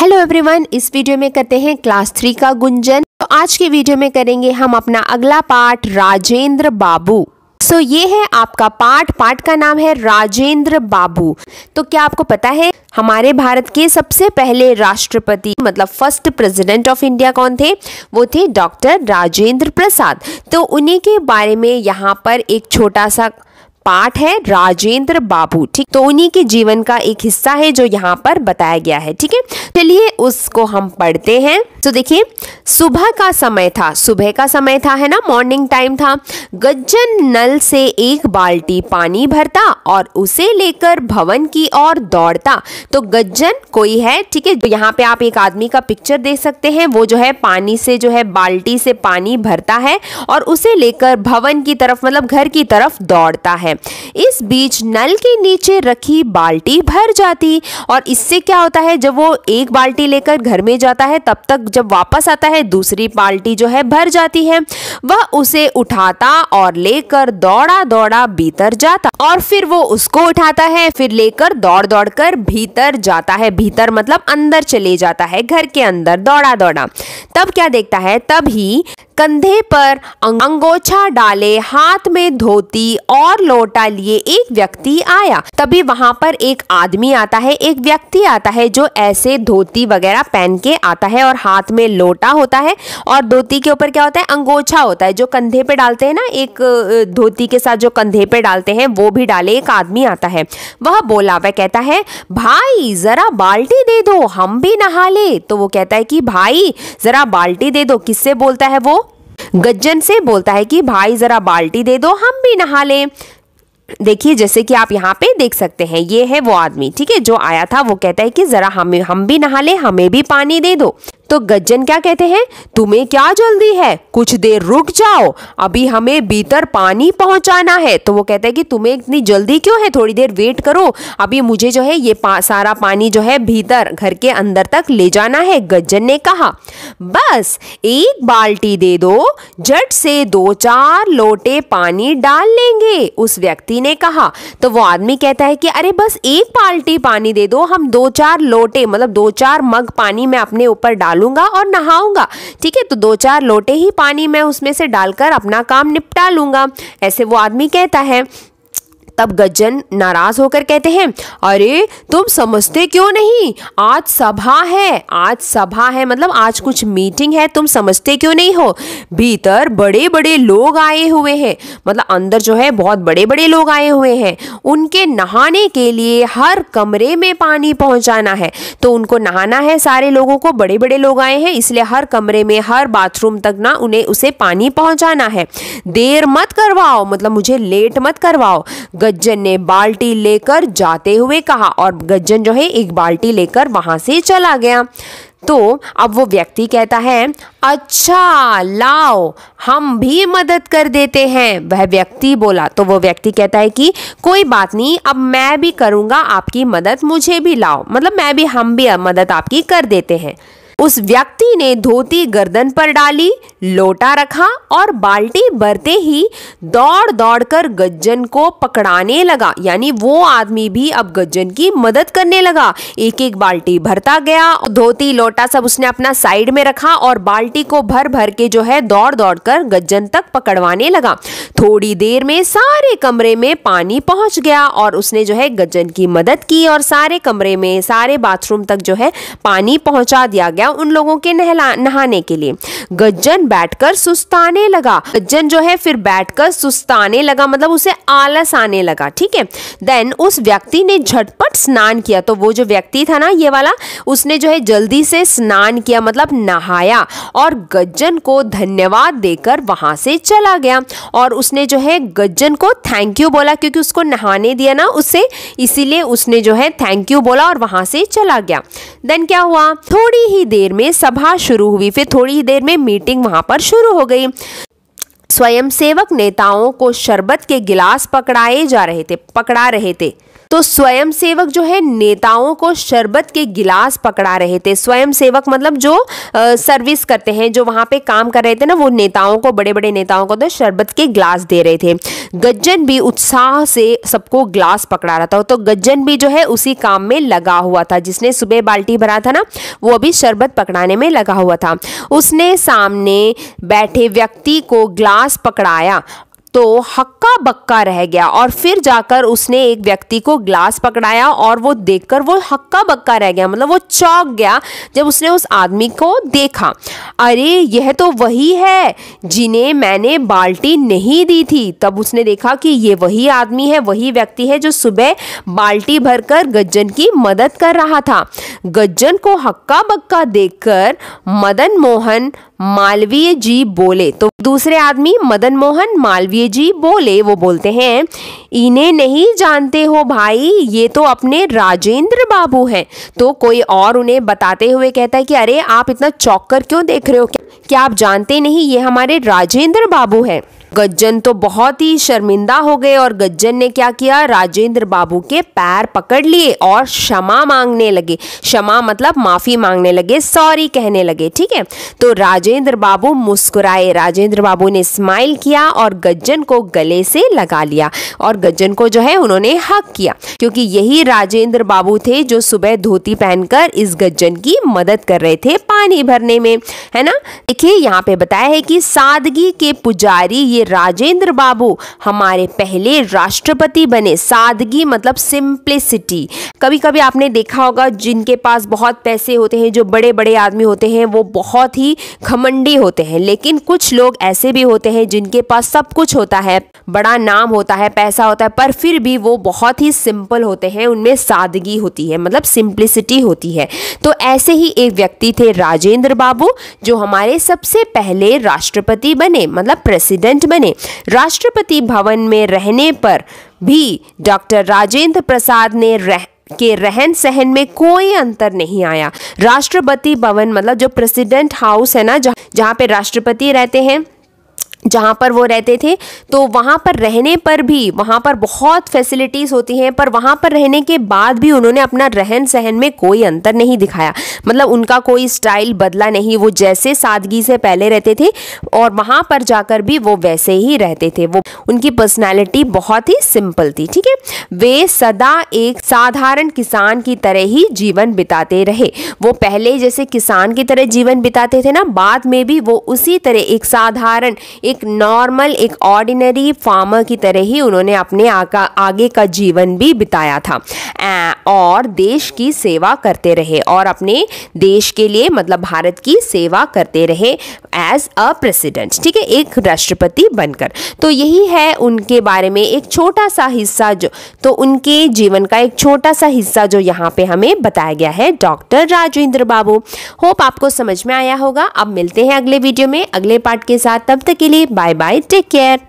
Hello everyone इस video में करते हैं क्लास थ्री का गुंजन तो आज के वीडियो में करेंगे हम अपना अगला पाठ राजेंद्र बाबू सो so, ये है आपका पाठ पाठ का नाम है राजेंद्र बाबू तो क्या आपको पता है हमारे भारत के सबसे पहले राष्ट्रपति मतलब फर्स्ट प्रेसिडेंट ऑफ इंडिया कौन थे वो थे डॉक्टर राजेंद्र प्रसाद तो उन्हीं के बारे में यहाँ पर एक छोटा सा पाठ है राजेंद्र बाबू ठीक तो उन्हीं के जीवन का एक हिस्सा है जो यहाँ पर बताया गया है ठीक है चलिए उसको हम पढ़ते हैं तो देखिए सुबह का समय था सुबह का समय था है ना मॉर्निंग टाइम था गज्जन नल से एक बाल्टी पानी भरता और उसे लेकर भवन की ओर दौड़ता तो गज्जन कोई है ठीक है तो यहाँ पे आप एक आदमी का पिक्चर देख सकते हैं वो जो है पानी से जो है बाल्टी से पानी भरता है और उसे लेकर भवन की तरफ मतलब घर की तरफ दौड़ता है इस बीच नल के नीचे रखी बाल्टी भर जाती और इससे क्या होता है जब वो एक बाल्टी लेकर घर में जाता है तब तक जब वापस आता है दूसरी बाल्टी जो है भर जाती है वह उसे उठाता और लेकर दौड़ा दौड़ा भीतर जाता और फिर वो उसको उठाता है फिर लेकर दौड़ दौड़ कर भीतर जाता है भीतर मतलब अंदर चले जाता है घर के अंदर दौड़ा दौड़ा तब क्या देखता है तभी कंधे पर अंगोछा डाले हाथ में धोती और लोटा लिए एक व्यक्ति आया तभी वहां पर एक आदमी आता है एक व्यक्ति आता है जो ऐसे धोती वगैरह पहन के आता है और हाथ में लोटा होता है और धोती के ऊपर क्या होता है अंगोछा होता है जो कंधे पे डालते हैं ना एक धोती के साथ जो कंधे पे डालते हैं वो भी डाले एक आदमी आता है वह बोला वह कहता है भाई जरा बाल्टी दे दो हम भी नहा ले तो वो कहता है कि भाई जरा बाल्टी दे दो किससे बोलता है वो गज्जन से बोलता है कि भाई ज़रा बाल्टी दे दो हम भी नहा लें देखिए जैसे कि आप यहाँ पे देख सकते हैं ये है वो आदमी ठीक है जो आया था वो कहता है कि ज़रा हम हम भी नहा ले हमें भी पानी दे दो तो गज्जन क्या कहते हैं तुम्हें क्या जल्दी है कुछ देर रुक जाओ अभी हमें भीतर पानी पहुंचाना है तो वो कहते हैं कि तुम्हें इतनी जल्दी क्यों है थोड़ी देर वेट करो अभी मुझे जो है ये पा, सारा पानी जो है भीतर घर के अंदर तक ले जाना है गज्जन ने कहा बस एक बाल्टी दे दो जट से दो चार लोटे पानी डाल लेंगे उस व्यक्ति ने कहा तो वो आदमी कहता है कि अरे बस एक बाल्टी पानी दे दो हम दो चार लोटे मतलब दो चार मग पानी मैं अपने ऊपर डाल डालूंगा और नहाऊंगा ठीक है तो दो चार लोटे ही पानी मैं उसमें से डालकर अपना काम निपटा लूंगा ऐसे वो आदमी कहता है तब गज्जन नाराज होकर कहते हैं अरे तुम समझते क्यों नहीं आज सभा है आज सभा है मतलब आज कुछ मीटिंग है तुम समझते क्यों नहीं हो भीतर बड़े बड़े लोग आए हुए हैं मतलब अंदर जो है बहुत बड़े बड़े लोग आए हुए हैं उनके नहाने के लिए हर कमरे में पानी पहुंचाना है तो उनको नहाना है सारे लोगों को बड़े बड़े लोग आए हैं इसलिए हर कमरे में हर बाथरूम तक ना उन्हें उसे पानी पहुंचाना है देर मत करवाओ मतलब मुझे लेट मत करवाओ गज्जन ने बाल्टी लेकर जाते हुए कहा और गज्जन जो है एक बाल्टी लेकर वहां से चला गया तो अब वो व्यक्ति कहता है अच्छा लाओ हम भी मदद कर देते हैं वह व्यक्ति बोला तो वो व्यक्ति कहता है कि कोई बात नहीं अब मैं भी करूँगा आपकी मदद मुझे भी लाओ मतलब मैं भी हम भी मदद आपकी कर देते हैं उस व्यक्ति ने धोती गर्दन पर डाली लोटा रखा और बाल्टी भरते ही दौड़ दौड़ कर गज्जन को पकड़ाने लगा यानी वो आदमी भी अब गज्जन की मदद करने लगा एक एक बाल्टी भरता गया धोती लोटा सब उसने अपना साइड में रखा और बाल्टी को भर भर के जो है दौड़ दौड़ कर गज्जन तक पकड़वाने लगा थोड़ी देर में सारे कमरे में पानी पहुंच गया और उसने जो है गज्जन की मदद की और सारे कमरे में सारे बाथरूम तक जो है पानी पहुंचा दिया गया आया उन लोगों के नहला नहाने के लिए गज्जन बैठकर सुस्ताने लगा गज्जन जो है फिर बैठकर सुस्ताने लगा मतलब उसे आलस आने लगा ठीक है देन उस व्यक्ति ने झटपट स्नान किया तो वो जो व्यक्ति था ना ये वाला उसने जो है जल्दी से स्नान किया मतलब नहाया और गज्जन को धन्यवाद देकर वहां से चला गया और उसने जो है गज्जन को थैंक यू बोला क्योंकि उसको नहाने दिया ना उसे इसीलिए उसने जो है थैंक यू बोला और वहां से चला गया देन क्या हुआ थोड़ी ही देर देर में सभा शुरू हुई फिर थोड़ी ही देर में मीटिंग वहाँ पर शुरू हो गई स्वयंसेवक नेताओं को शरबत के गिलास पकड़ाए जा रहे थे पकड़ा रहे थे तो स्वयंसेवक जो है नेताओं को शरबत के गिलास पकड़ा रहे थे स्वयंसेवक मतलब जो आ, सर्विस करते हैं जो वहाँ पे काम कर रहे थे ना वो नेताओं को बड़े बड़े नेताओं को तो शरबत के गिलास दे रहे थे गज्जन भी उत्साह से सबको ग्लास पकड़ा रहा था तो गज्जन भी जो है उसी काम में लगा हुआ था जिसने सुबह बाल्टी भरा था ना वो अभी शरबत पकड़ाने में लगा हुआ था उसने सामने बैठे व्यक्ति को ग्लास पकड़ाया तो हक्का बक्का रह गया और फिर जाकर उसने एक व्यक्ति को ग्लास पकड़ाया और वो देखकर वो हक्का बक्का रह गया मतलब वो चौंक गया जब उसने उस आदमी को देखा अरे यह तो वही है जिन्हें मैंने बाल्टी नहीं दी थी तब उसने देखा कि ये वही आदमी है वही व्यक्ति है जो सुबह बाल्टी भरकर गज्जन की मदद कर रहा था गज्जन को हक्का बक्का देखकर मदन मोहन मालवीय जी बोले तो दूसरे आदमी मदन मोहन मालवीय जी बोले वो बोलते हैं इन्हें नहीं जानते हो भाई ये तो अपने राजेंद्र बाबू हैं तो कोई और उन्हें बताते हुए कहता है कि अरे आप इतना चौक कर क्यों देख रहे हो क्या आप जानते नहीं ये हमारे राजेंद्र बाबू हैं गज्जन तो बहुत ही शर्मिंदा हो गए और गज्जन ने क्या किया राजेंद्र बाबू के पैर पकड़ लिए और क्षमा मांगने लगे क्षमा मतलब माफ़ी मांगने लगे सॉरी कहने लगे ठीक है तो राजेंद्र बाबू मुस्कुराए राजेंद्र बाबू ने स्माइल किया और गज्जन को गले से लगा लिया और गज्जन को जो है उन्होंने हक किया क्योंकि यही राजेंद्र बाबू थे जो सुबह धोती पहनकर इस गज्जन की मदद कर रहे थे पानी भरने में है ना देखिए यहाँ पे बताया है कि सादगी के पुजारी ये राजेंद्र बाबू हमारे पहले राष्ट्रपति बने सादगी मतलब सिंप्लिसिटी कभी कभी आपने देखा होगा जिनके पास बहुत पैसे होते हैं जो बड़े बड़े आदमी होते हैं वो बहुत ही घमंडी होते हैं लेकिन कुछ लोग ऐसे भी होते हैं जिनके पास सब कुछ होता है बड़ा नाम होता है पैसा होता है पर फिर भी वो बहुत ही सिंपल होते हैं उनमें सादगी होती है मतलब सिंप्लिसिटी होती है तो ऐसे ही एक व्यक्ति थे राजेंद्र बाबू जो हमारे सबसे पहले राष्ट्रपति बने मतलब प्रेसिडेंट बने राष्ट्रपति भवन में रहने पर भी डॉक्टर राजेंद्र प्रसाद ने रह के रहन सहन में कोई अंतर नहीं आया राष्ट्रपति भवन मतलब जो प्रेसिडेंट हाउस है ना जहाँ पे राष्ट्रपति रहते हैं जहाँ पर वो रहते थे तो वहाँ पर रहने पर भी वहाँ पर बहुत फैसिलिटीज़ होती हैं पर वहाँ पर रहने के बाद भी उन्होंने अपना रहन सहन में कोई अंतर नहीं दिखाया मतलब उनका कोई स्टाइल बदला नहीं वो जैसे सादगी से पहले रहते थे और वहाँ पर जाकर भी वो वैसे ही रहते थे वो उनकी पर्सनैलिटी बहुत ही सिंपल थी ठीक है वे सदा एक साधारण किसान की तरह ही जीवन बिताते रहे वो पहले जैसे किसान की तरह जीवन बिताते थे ना बाद में भी वो उसी तरह एक साधारण एक नॉर्मल एक ऑर्डिनरी फार्मर की तरह ही उन्होंने अपने आका, आगे का जीवन भी बिताया था और देश की सेवा करते रहे और अपने देश के लिए मतलब भारत की सेवा करते रहे एज अ प्रेसिडेंट ठीक है एक राष्ट्रपति बनकर तो यही है उनके बारे में एक छोटा सा हिस्सा जो तो उनके जीवन का एक छोटा सा हिस्सा जो यहाँ पे हमें बताया गया है डॉक्टर राजेंद्र बाबू होप आपको समझ में आया होगा अब मिलते हैं अगले वीडियो में अगले पार्ट के साथ तब तक के लिए Bye bye. Take care.